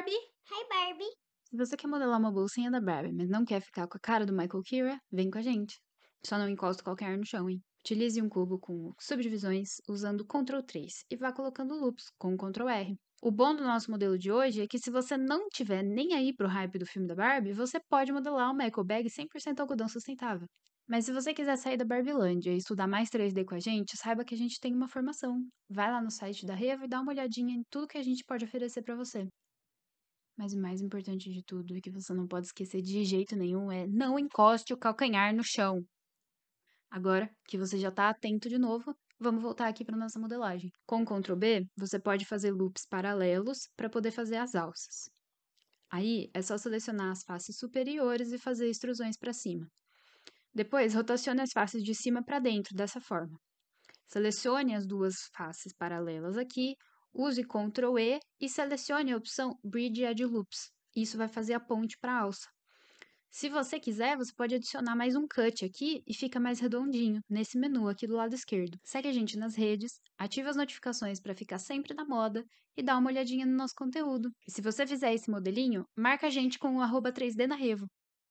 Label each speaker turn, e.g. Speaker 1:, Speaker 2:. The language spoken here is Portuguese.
Speaker 1: Barbie. Hi, Barbie. Se você quer modelar uma bolsinha da Barbie, mas não quer ficar com a cara do Michael Kira, vem com a gente. Só não encosta qualquer no chão, hein? Utilize um cubo com subdivisões usando Ctrl 3 e vá colocando loops com Ctrl R. O bom do nosso modelo de hoje é que se você não tiver nem aí pro hype do filme da Barbie, você pode modelar uma eco bag 100% algodão sustentável. Mas se você quiser sair da Barbilândia e estudar mais 3D com a gente, saiba que a gente tem uma formação. Vai lá no site da Revo e dá uma olhadinha em tudo que a gente pode oferecer para você. Mas o mais importante de tudo e é que você não pode esquecer de jeito nenhum é não encoste o calcanhar no chão. Agora que você já está atento de novo, vamos voltar aqui para nossa modelagem. Com Ctrl B, você pode fazer loops paralelos para poder fazer as alças. Aí é só selecionar as faces superiores e fazer extrusões para cima. Depois, rotacione as faces de cima para dentro, dessa forma. Selecione as duas faces paralelas aqui, Use Ctrl E e selecione a opção Bridge Edge Loops. Isso vai fazer a ponte para a alça. Se você quiser, você pode adicionar mais um cut aqui e fica mais redondinho nesse menu aqui do lado esquerdo. Segue a gente nas redes, ative as notificações para ficar sempre na moda e dá uma olhadinha no nosso conteúdo. E se você fizer esse modelinho, marca a gente com o 3D na Revo.